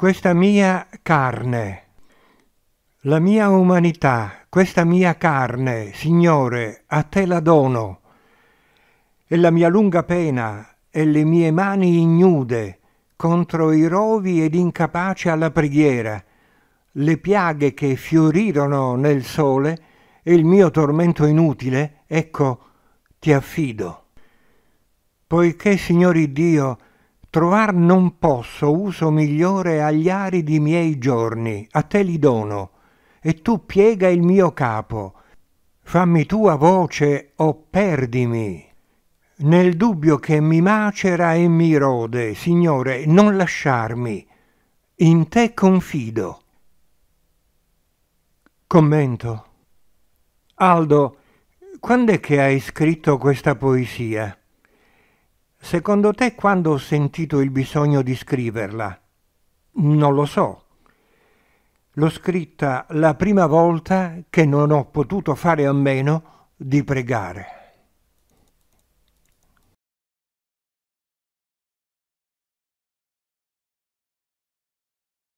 questa mia carne, la mia umanità, questa mia carne, Signore, a te la dono, e la mia lunga pena e le mie mani ignude contro i rovi ed incapaci alla preghiera, le piaghe che fiorirono nel sole e il mio tormento inutile, ecco, ti affido. Poiché, Signore Dio, Trovar non posso uso migliore agli aridi miei giorni, a te li dono, e tu piega il mio capo. Fammi tua voce o perdimi. Nel dubbio che mi macera e mi rode, Signore, non lasciarmi. In te confido. Commento. Aldo, quando è che hai scritto questa poesia? Secondo te quando ho sentito il bisogno di scriverla? Non lo so. L'ho scritta la prima volta che non ho potuto fare a meno di pregare.